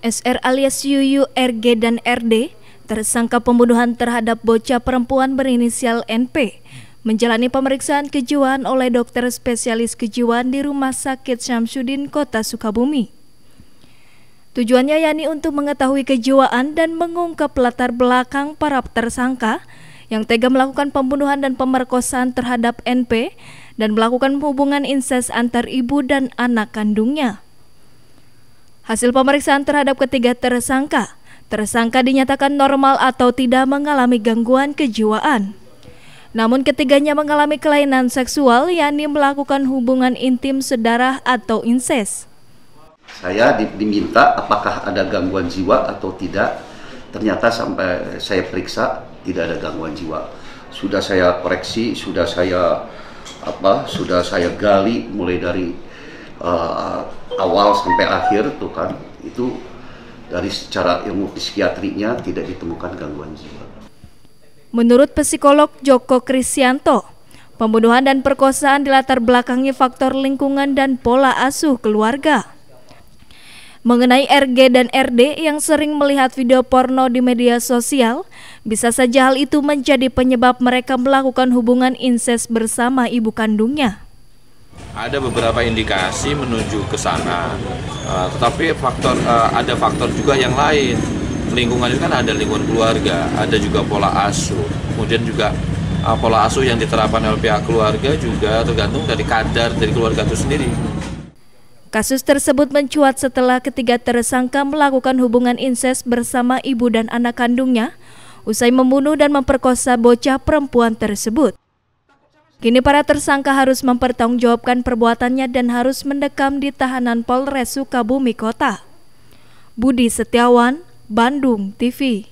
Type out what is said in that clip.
SR alias Yuyu, RG, dan RD, tersangka pembunuhan terhadap bocah perempuan berinisial NP, menjalani pemeriksaan kejiwaan oleh dokter spesialis kejiwaan di Rumah Sakit Syamsuddin, Kota Sukabumi. Tujuannya yakni untuk mengetahui kejiwaan dan mengungkap latar belakang para tersangka yang tega melakukan pembunuhan dan pemerkosaan terhadap NP dan melakukan hubungan inses antar ibu dan anak kandungnya. Hasil pemeriksaan terhadap ketiga tersangka, tersangka dinyatakan normal atau tidak mengalami gangguan kejiwaan. Namun ketiganya mengalami kelainan seksual yakni melakukan hubungan intim sedarah atau inses. Saya diminta apakah ada gangguan jiwa atau tidak. Ternyata sampai saya periksa tidak ada gangguan jiwa. Sudah saya koreksi, sudah saya apa? Sudah saya gali mulai dari uh, awal sampai akhir tuh kan itu dari secara ilmu psikiatrinya tidak ditemukan gangguan jiwa. Menurut psikolog Joko Krisyanto, pembunuhan dan perkosaan dilatar belakangnya faktor lingkungan dan pola asuh keluarga. Mengenai RG dan RD yang sering melihat video porno di media sosial, bisa saja hal itu menjadi penyebab mereka melakukan hubungan inses bersama ibu kandungnya. Ada beberapa indikasi menuju ke sana, uh, tetapi faktor uh, ada faktor juga yang lain. Lingkungan itu kan ada lingkungan keluarga, ada juga pola asuh, kemudian juga uh, pola asuh yang diterapkan oleh pihak keluarga juga tergantung dari kadar dari keluarga itu sendiri. Kasus tersebut mencuat setelah ketiga tersangka melakukan hubungan inses bersama ibu dan anak kandungnya, usai membunuh dan memperkosa bocah perempuan tersebut. Kini para tersangka harus mempertanggungjawabkan perbuatannya dan harus mendekam di tahanan Polres Sukabumi Kota. Budi Setiawan, Bandung TV